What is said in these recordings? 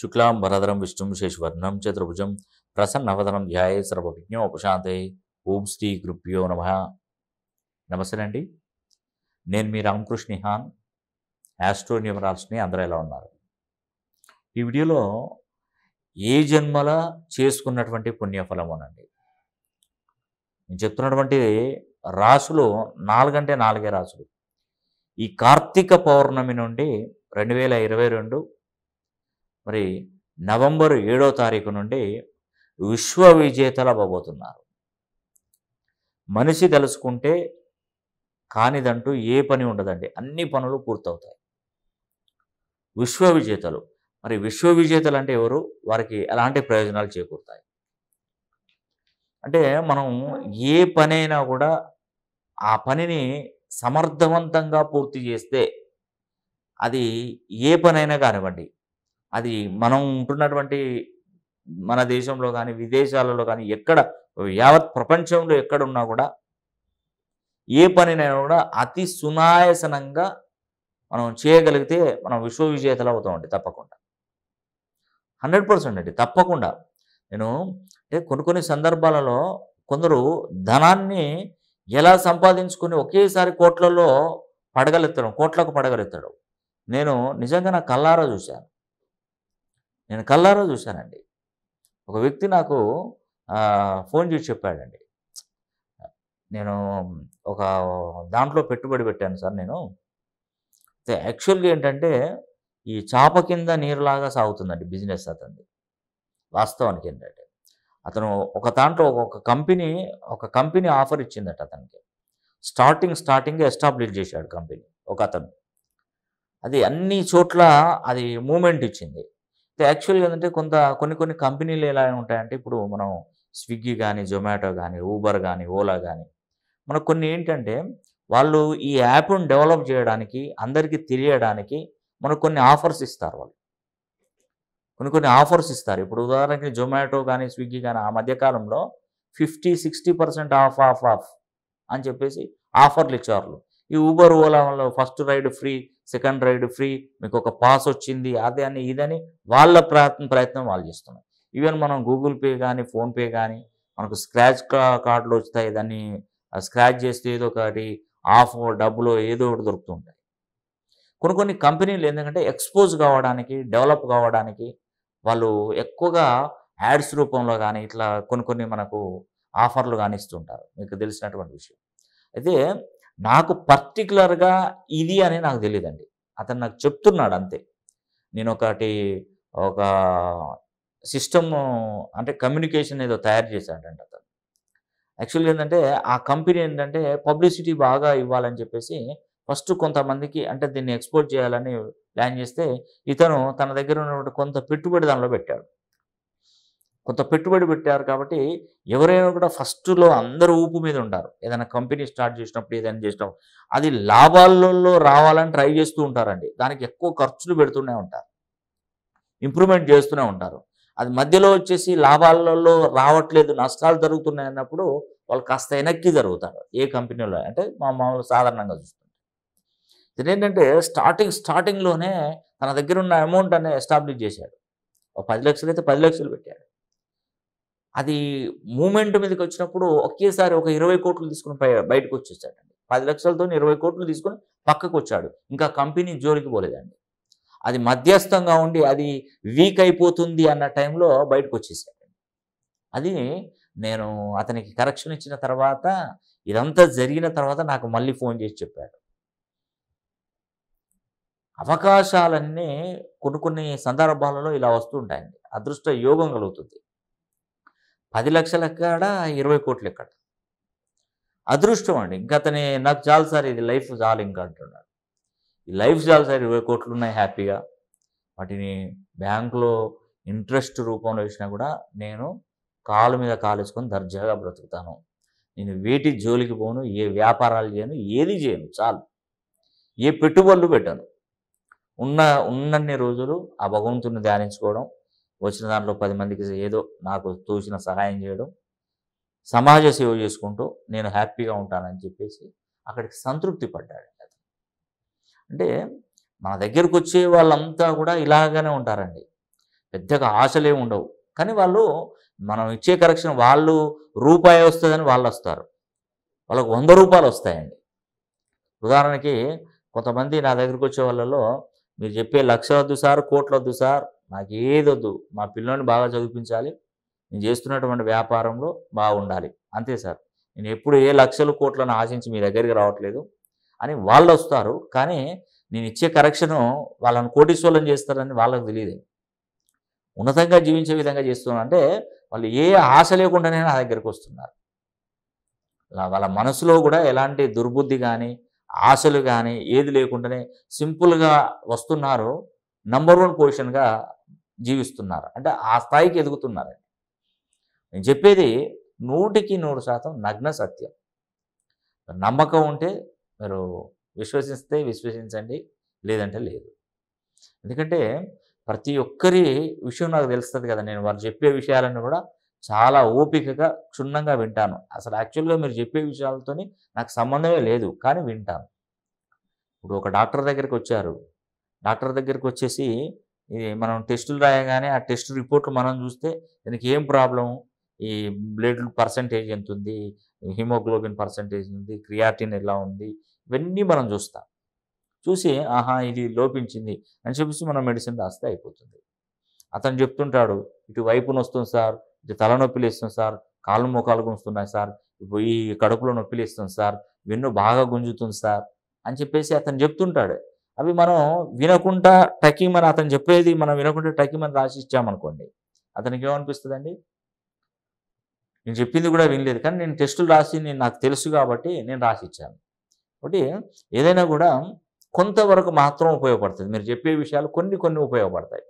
శుక్లాం వరదరం విష్ణుం శేషవర్ణం చతుర్భుజం ప్రసన్నవదనం ధ్యాయే సర్వవిజ్ఞం ఉపశాంతే ఓం శ్రీ గృప్యో నమ నమస్తే అండి నేను మీ హాన్ యాస్ట్రో న్యూమరాల్స్ని అందరూ ఎలా ఉన్నారు ఈ వీడియోలో ఏ జన్మల చేసుకున్నటువంటి పుణ్యఫలం అనండి నేను చెప్తున్నటువంటి రాసులు నాలుగంటే నాలుగే రాసులు ఈ కార్తీక పౌర్ణమి నుండి రెండు వేల ఇరవై రెండు మరి నవంబర్ ఏడో తారీఖు నుండి విశ్వ విజేతలు అవ్వబోతున్నారు మనిషి తలుచుకుంటే కానిదంటూ ఏ పని ఉండదండి అన్ని పనులు పూర్తవుతాయి విశ్వ విజేతలు మరి విశ్వ విజేతలు అంటే ఎవరు వారికి ఎలాంటి ప్రయోజనాలు చేకూరుతాయి అంటే మనం ఏ పనైనా కూడా ఆ పనిని సమర్థవంతంగా పూర్తి చేస్తే అది ఏ పనైనా కానివ్వండి అది మనం ఉంటున్నటువంటి మన దేశంలో కానీ విదేశాలలో కానీ ఎక్కడ యావత్ ప్రపంచంలో ఎక్కడున్నా కూడా ఏ పనినైనా కూడా అతి సునాయసనంగా మనం చేయగలిగితే మనం విశ్వవిజేతలు అవుతామండి తప్పకుండా హండ్రెడ్ పర్సెంట్ అండి తప్పకుండా నేను అంటే కొన్ని కొన్ని సందర్భాలలో కొందరు ధనాన్ని ఎలా సంపాదించుకుని ఒకేసారి కోట్లలో పడగలెత్తడం కోట్లకు పడగలెత్తడం నేను నిజంగా నా కల్లారా చూశాను నేను కల్లారా చూశానండి ఒక వ్యక్తి నాకు ఫోన్ చేసి చెప్పాడండి నేను ఒక దాంట్లో పెట్టుబడి పెట్టాను సార్ నేను యాక్చువల్గా ఏంటంటే ఈ చాప కింద నీరులాగా సాగుతుందండి బిజినెస్ అతనిది వాస్తవానికి ఏంటంటే అతను ఒక దాంట్లో ఒక కంపెనీ ఒక కంపెనీ ఆఫర్ ఇచ్చిందట అతనికి స్టార్టింగ్ స్టార్టింగ్ ఎస్టాబ్లిష్ చేశాడు కంపెనీ ఒక అతను అది అన్ని చోట్ల అది మూమెంట్ ఇచ్చింది యాక్చువల్గా ఏంటంటే కొంత కొన్ని కొన్ని కంపెనీలు ఎలా ఉంటాయంటే ఇప్పుడు మనం స్విగ్గీ కానీ జొమాటో కానీ ఊబర్ కానీ ఓలా కానీ మనకు కొన్ని ఏంటంటే వాళ్ళు ఈ యాప్ను డెవలప్ చేయడానికి అందరికీ తెలియడానికి మనకు కొన్ని ఆఫర్స్ ఇస్తారు వాళ్ళు కొన్ని కొన్ని ఆఫర్స్ ఇస్తారు ఇప్పుడు ఉదాహరణకి జొమాటో కానీ స్విగ్గీ కానీ ఆ మధ్యకాలంలో fifty sixty percent off off off అని చెప్పేసి ఆఫర్లు ఇచ్చేవాళ్ళు ఈ Uber Ola first ride free second ride free మీకు ఒక పాస్ వచ్చింది అదే అని ఇదని వాళ్ళ ప్రయత్నం ప్రయత్నం వాళ్ళు చేస్తున్నారు ఈవెన్ మనం గూగుల్ పే కానీ ఫోన్పే కానీ మనకు స్క్రాచ్ కార్డులు వస్తాయి దాన్ని స్క్రాచ్ చేస్తే ఏదో ఒకటి ఆఫ్ డబ్బులు ఏదో ఒకటి దొరుకుతుంటాయి కొన్ని కొన్ని కంపెనీలు ఏంటంటే ఎక్స్పోజ్ కావడానికి డెవలప్ కావడానికి వాళ్ళు ఎక్కువగా యాడ్స్ రూపంలో కానీ ఇట్లా కొన్ని కొన్ని మనకు ఆఫర్లు కానీ ఇస్తుంటారు మీకు తెలిసినటువంటి విషయం అయితే నాకు పర్టికులర్గా ఇది అని నాకు తెలియదండి అతను నాకు చెప్తున్నాడు అంతే నేను ఒకటి ఒక సిస్టమ్ అంటే కమ్యూనికేషన్ ఏదో తయారు చేశాడంట అతను యాక్చువల్లీ ఏంటంటే ఆ కంపెనీ ఏంటంటే పబ్లిసిటీ బాగా ఇవ్వాలని చెప్పేసి ఫస్ట్ కొంతమందికి అంటే దీన్ని ఎక్స్పోర్ట్ చేయాలని ప్లాన్ చేస్తే ఇతను తన దగ్గర ఉన్నటువంటి కొంత పెట్టుబడి దానిలో పెట్టాడు కొంత పెట్టుబడి పెట్టారు కాబట్టి ఎవరైనా కూడా ఫస్ట్లో అందరూ ఊపు మీద ఉంటారు ఏదైనా కంపెనీ స్టార్ట్ చేసినప్పుడు ఏదైనా చేసినప్పుడు అది లాభాలలో రావాలని ట్రై చేస్తూ ఉంటారండి దానికి ఎక్కువ ఖర్చులు పెడుతూనే ఉంటారు ఇంప్రూవ్మెంట్ చేస్తూనే ఉంటారు అది మధ్యలో వచ్చేసి లాభాలలో రావట్లేదు నష్టాలు జరుగుతున్నాయి అన్నప్పుడు వాళ్ళు కాస్త వెనక్కి జరుగుతారు ఏ కంపెనీలో అంటే మా మామూలు సాధారణంగా చూస్తుంటారు ఇదేంటంటే స్టార్టింగ్ స్టార్టింగ్లోనే తన దగ్గర ఉన్న అమౌంట్ అనే ఎస్టాబ్లిష్ చేశాడు ఒక పది లక్షలు అయితే పది లక్షలు పెట్టాడు అది మూమెంట్ మీదకి వచ్చినప్పుడు ఒకేసారి ఒక ఇరవై కోట్లు తీసుకుని బయటకు వచ్చేసాడండి పది లక్షలతో ఇరవై కోట్లు తీసుకుని పక్కకు వచ్చాడు ఇంకా కంపెనీ జోలికి పోలేదండి అది మధ్యస్థంగా ఉండి అది వీక్ అయిపోతుంది అన్న టైంలో బయటకు వచ్చేసాడు అది నేను అతనికి కరెక్షన్ ఇచ్చిన తర్వాత ఇదంతా జరిగిన తర్వాత నాకు మళ్ళీ ఫోన్ చేసి చెప్పాడు అవకాశాలన్నీ కొన్ని కొన్ని సందర్భాలలో ఇలా వస్తుంటాయండి అదృష్ట యోగం కలుగుతుంది పది లక్షలు ఎక్కడ ఇరవై కోట్లు ఎక్కడ అదృష్టం అండి ఇంకా అతని నాకు చాలు సార్ ఇది లైఫ్ చాలు ఇంకా అంటున్నాడు ఈ లైఫ్ చాలు సార్ ఇరవై కోట్లు ఉన్నాయి హ్యాపీగా వాటిని బ్యాంకులో ఇంట్రెస్ట్ రూపంలో ఇచ్చినా కూడా నేను కాలు మీద కాలేసుకొని దర్జాగా బ్రతుకుతాను నేను వేటి జోలికి పోను ఏ వ్యాపారాలు చేయను ఏది చేయను చాలు ఏ పెట్టుబడులు పెట్టాను ఉన్న ఉన్నన్ని రోజులు ఆ భగవంతుని ధ్యానించుకోవడం వచ్చిన దాంట్లో పది మందికి ఏదో నాకు చూసిన సహాయం చేయడం సమాజ సేవ చేసుకుంటూ నేను హ్యాపీగా ఉంటానని చెప్పేసి అక్కడికి సంతృప్తి పడ్డాడు అంటే మన దగ్గరకు వచ్చే వాళ్ళంతా కూడా ఇలాగానే ఉంటారండి పెద్దగా ఆశలే ఉండవు కానీ వాళ్ళు మనం ఇచ్చే కరెక్షన్ వాళ్ళు రూపాయి వస్తుందని వాళ్ళు వస్తారు వాళ్ళకు వంద రూపాయలు వస్తాయండి ఉదాహరణకి కొంతమంది నా దగ్గరకు వచ్చే వాళ్ళలో మీరు చెప్పే లక్ష వద్దు సార్ కోట్లు వద్దు సార్ నాకు ఏదొద్దు మా పిల్లల్ని బాగా చదివించాలి నేను చేస్తున్నటువంటి వ్యాపారంలో బాగుండాలి అంతే సార్ నేను ఎప్పుడు ఏ లక్షల కోట్లను ఆశించి మీ దగ్గరికి రావట్లేదు అని వాళ్ళు వస్తారు కానీ నేను ఇచ్చే కరెక్షను వాళ్ళని కోటీశ్వరం చేస్తారని వాళ్ళకి తెలియదు ఉన్నతంగా జీవించే విధంగా చేస్తున్నారంటే వాళ్ళు ఏ ఆశ లేకుండానే నా దగ్గరికి వస్తున్నారు వాళ్ళ మనసులో కూడా ఎలాంటి దుర్బుద్ధి కానీ ఆశలు కానీ ఏది లేకుండానే సింపుల్గా వస్తున్నారు నంబర్ వన్ పొజిషన్గా జీవిస్తున్నారు అంటే ఆ స్థాయికి ఎదుగుతున్నారండి నేను చెప్పేది నూటికి నూరు శాతం నగ్న సత్యం నమ్మకం ఉంటే మీరు విశ్వసిస్తే విశ్వసించండి లేదంటే లేదు ఎందుకంటే ప్రతి ఒక్కరి విషయం నాకు తెలుస్తుంది కదా నేను వారు చెప్పే విషయాలన్నీ కూడా చాలా ఓపికగా క్షుణ్ణంగా వింటాను అసలు యాక్చువల్గా మీరు చెప్పే విషయాలతో నాకు సంబంధమే లేదు కానీ వింటాను ఇప్పుడు ఒక డాక్టర్ దగ్గరికి వచ్చారు డాక్టర్ దగ్గరికి వచ్చేసి ఇది మనం టెస్టులు రాయగానే ఆ టెస్ట్ రిపోర్ట్లు మనం చూస్తే దీనికి ఏం ప్రాబ్లం ఈ బ్లడ్ పర్సంటేజ్ ఎంత ఉంది హిమోగ్లోబిన్ పర్సంటేజ్ ఉంది క్రియాటిన్ ఎలా ఉంది ఇవన్నీ మనం చూస్తాం చూసి ఆహా ఇది లోపించింది అని చెప్పేసి మనం మెడిసిన్ రాస్తే అయిపోతుంది అతను చెప్తుంటాడు ఇటు వైపు వస్తుంది సార్ ఇటు తలనొప్పిలు వేస్తుంది సార్ కాళ్ళు మోకాలు గుంజుతున్నాయి సార్ ఈ కడుపులో నొప్పిలు వేస్తుంది సార్ వెన్ను బాగా గుంజుతుంది సార్ అని చెప్పేసి అతను చెప్తుంటాడు అవి మనం వినకుండా టకీ మన అతను చెప్పేది మనం వినకుండా టకీ మనం రాసి ఇచ్చామనుకోండి అతనికి ఏమనిపిస్తుందండి నేను చెప్పింది కూడా వినలేదు కానీ నేను టెస్టులు రాసి నేను నాకు తెలుసు కాబట్టి నేను రాసి ఇచ్చాను ఒకటి ఏదైనా కూడా కొంతవరకు మాత్రం ఉపయోగపడుతుంది మీరు చెప్పే విషయాలు కొన్ని కొన్ని ఉపయోగపడతాయి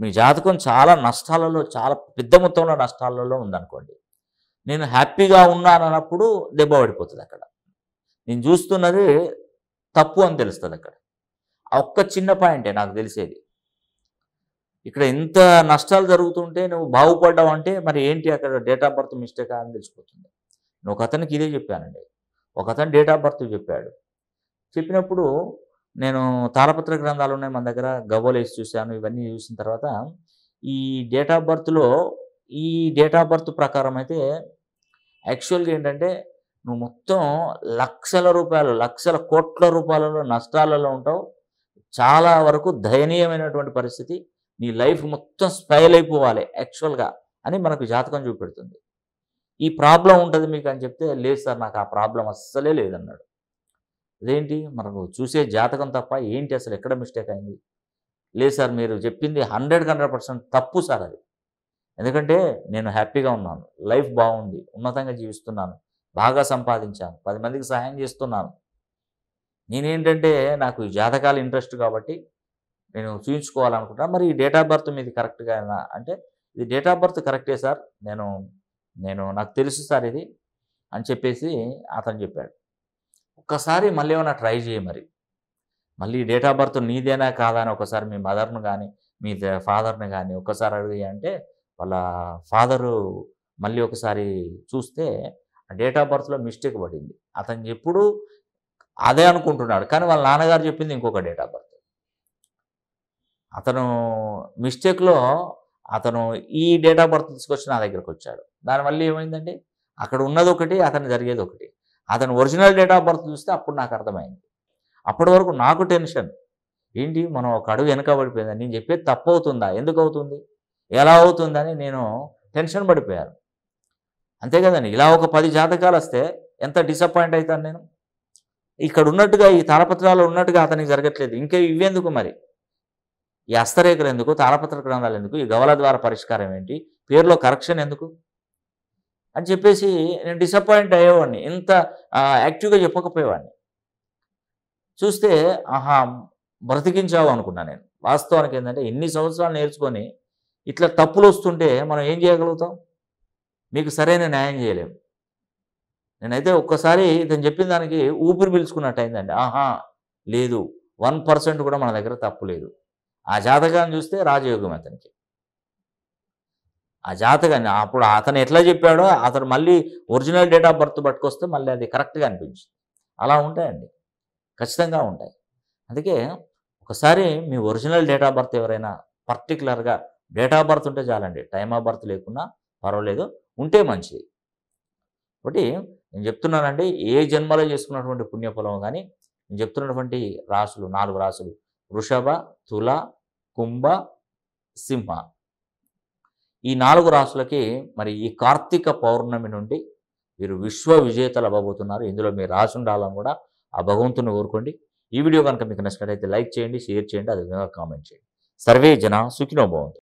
మీ జాతకం చాలా నష్టాలలో చాలా పెద్ద మొత్తంలో నష్టాలలో ఉందనుకోండి నేను హ్యాపీగా ఉన్నాను అన్నప్పుడు దెబ్బ పడిపోతుంది అక్కడ నేను చూస్తున్నది తప్పు అని తెలుస్తుంది అక్కడ ఒక్క చిన్న పాయింటే నాకు తెలిసేది ఇక్కడ ఇంత నష్టాలు జరుగుతుంటే నువ్వు బాగుపడ్డావు అంటే మరి ఏంటి అక్కడ డేట్ ఆఫ్ బర్త్ మిస్టేక్ అని తెలిసిపోతుంది నువ్వు ఒక అతనికి ఇదే చెప్పానండి ఒక అతను డేట్ ఆఫ్ బర్త్ చెప్పాడు చెప్పినప్పుడు నేను తాళపత్ర గ్రంథాలు ఉన్నాయి మన దగ్గర గవ్వలేసి చూశాను ఇవన్నీ చూసిన తర్వాత ఈ డేట్ ఆఫ్ బర్త్లో ఈ డేట్ ఆఫ్ బర్త్ ప్రకారం అయితే యాక్చువల్గా ఏంటంటే నువ్వు మొత్తం లక్షల రూపాయలు లక్షల కోట్ల రూపాయలలో నష్టాలలో ఉంటావు చాలా వరకు దయనీయమైనటువంటి పరిస్థితి నీ లైఫ్ మొత్తం స్పైల్ అయిపోవాలి యాక్చువల్గా అని మనకు జాతకం చూపెడుతుంది ఈ ప్రాబ్లం ఉంటుంది మీకు అని చెప్తే లేదు సార్ నాకు ఆ ప్రాబ్లం అస్సలే లేదన్నాడు అదేంటి మనకు చూసే జాతకం తప్ప ఏంటి అసలు ఎక్కడ మిస్టేక్ అయింది లేదు సార్ మీరు చెప్పింది హండ్రెడ్కి హండ్రెడ్ పర్సెంట్ తప్పు సార్ అది ఎందుకంటే నేను హ్యాపీగా ఉన్నాను లైఫ్ బాగుంది ఉన్నతంగా జీవిస్తున్నాను బాగా సంపాదించాను పది మందికి సహాయం చేస్తున్నాను నేనేంటంటే నాకు ఈ జాతకాలు ఇంట్రెస్ట్ కాబట్టి నేను చూపించుకోవాలనుకుంటా మరి ఈ డేట్ ఆఫ్ బర్త్ మీది కరెక్ట్గా అంటే ఇది డేట్ ఆఫ్ బర్త్ కరెక్టే సార్ నేను నేను నాకు తెలుసు సార్ ఇది అని చెప్పేసి అతను చెప్పాడు ఒక్కసారి మళ్ళీ ఏమైనా ట్రై చేయి మరి మళ్ళీ డేట్ ఆఫ్ బర్త్ నీదేనా కాదా అని ఒకసారి మీ మదర్ను కానీ మీ ఫాదర్ని కానీ ఒక్కసారి అడిగి అంటే వాళ్ళ ఫాదరు మళ్ళీ ఒకసారి చూస్తే డేట్ ఆఫ్ బర్త్లో మిస్టేక్ పడింది అతను ఎప్పుడు అదే అనుకుంటున్నాడు కానీ వాళ్ళ నాన్నగారు చెప్పింది ఇంకొక డేట్ ఆఫ్ బర్త్ అతను మిస్టేక్లో అతను ఈ డేట్ ఆఫ్ బర్త్ తీసుకొచ్చి నా దగ్గరకు వచ్చాడు దానివల్ల ఏమైందండి అక్కడ ఉన్నది ఒకటి అతను జరిగేది ఒకటి అతను ఒరిజినల్ డేట్ ఆఫ్ బర్త్ చూస్తే అప్పుడు నాకు అర్థమైంది అప్పటి వరకు నాకు టెన్షన్ ఏంటి మనం ఒక అడుగు పడిపోయిందని నేను చెప్పేది తప్పు అవుతుందా ఎందుకు అవుతుంది ఎలా అవుతుందని నేను టెన్షన్ పడిపోయాను అంతే కదండి ఇలా ఒక పది జాతకాలు వస్తే ఎంత డిసప్పాయింట్ అవుతాను నేను ఇక్కడ ఉన్నట్టుగా ఈ తాళపత్రాలు ఉన్నట్టుగా అతనికి జరగట్లేదు ఇంకే ఇవేందుకు మరి ఈ అస్తరేఖలు ఎందుకు తాళపత్ర గ్రంథాలు ఎందుకు ఈ గవల ద్వారా పరిష్కారం ఏంటి పేర్లో కరెక్షన్ ఎందుకు అని చెప్పేసి నేను డిసప్పాయింట్ అయ్యేవాడిని ఇంత యాక్టివ్గా చెప్పకపోయేవాడిని చూస్తే ఆహా బ్రతికించావు అనుకున్నా నేను వాస్తవానికి ఏంటంటే ఎన్ని సంవత్సరాలు నేర్చుకొని ఇట్లా తప్పులు వస్తుంటే మనం ఏం చేయగలుగుతాం మీకు సరైన న్యాయం చేయలేము నేనైతే ఒక్కసారి ఇతను చెప్పిన దానికి ఊపిరి పీల్చుకున్నట్టు అయిందండి ఆహా లేదు వన్ పర్సెంట్ కూడా మన దగ్గర తప్పు లేదు ఆ జాతకాన్ని చూస్తే రాజయోగం అతనికి ఆ జాతకాన్ని అప్పుడు అతను ఎట్లా చెప్పాడో అతను మళ్ళీ ఒరిజినల్ డేట్ ఆఫ్ బర్త్ పట్టుకొస్తే మళ్ళీ అది కరెక్ట్గా అనిపించింది అలా ఉంటాయండి ఖచ్చితంగా ఉంటాయి అందుకే ఒకసారి మీ ఒరిజినల్ డేట్ ఆఫ్ బర్త్ ఎవరైనా పర్టికులర్గా డేట్ ఆఫ్ బర్త్ ఉంటే చాలండి టైమ్ ఆఫ్ బర్త్ లేకున్నా పర్వాలేదు ఉంటే మంచిది ఒకటి నేను చెప్తున్నానంటే ఏ జన్మలో చేసుకున్నటువంటి పుణ్యఫలం కానీ నేను చెప్తున్నటువంటి రాసులు నాలుగు రాసులు వృషభ తుల కుంభ సింహ ఈ నాలుగు రాసులకి మరి ఈ కార్తీక పౌర్ణమి నుండి మీరు విశ్వ విజేతలు అవ్వబోతున్నారు ఇందులో మీరు రాసి ఉండాలని కూడా ఆ భగవంతుని కోరుకోండి ఈ వీడియో కనుక మీకు నచ్చినట్లయితే లైక్ చేయండి షేర్ చేయండి అదేవిధంగా కామెంట్ చేయండి సర్వే జన సుఖినో భవంతు